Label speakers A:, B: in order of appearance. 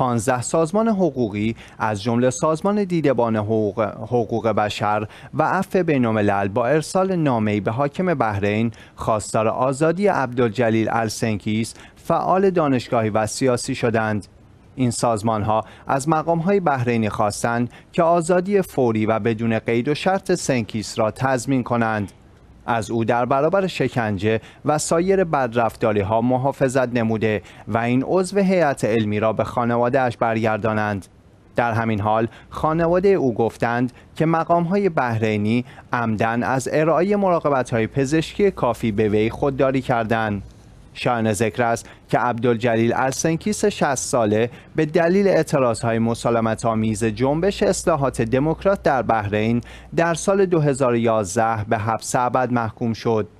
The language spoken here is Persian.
A: 15 سازمان حقوقی از جمله سازمان دیدبان حقوق, حقوق بشر و عفو بین‌الملل با ارسال نامه‌ای به حاکم بحرین خواستار آزادی عبدالجلیل السنکیس فعال دانشگاهی و سیاسی شدند این سازمان ها از مقام های بحرینی خواستند که آزادی فوری و بدون قید و شرط سنکیس را تضمین کنند از او در برابر شکنجه و سایر بدرفتاری ها محافظت نموده و این عضو هیئت علمی را به خانواده برگردانند. در همین حال خانواده او گفتند که مقام های بحرینی عمدن از ارائه مراقبت های پزشکی کافی به وی خودداری کردند. شایان ذکر است که عبدالجلیل السنکیس 60 ساله به دلیل اعتراض های مسالمت آمیز جنبش اصلاحات دموکرات در بحرین در سال 2011 به حبس ابد محکوم شد.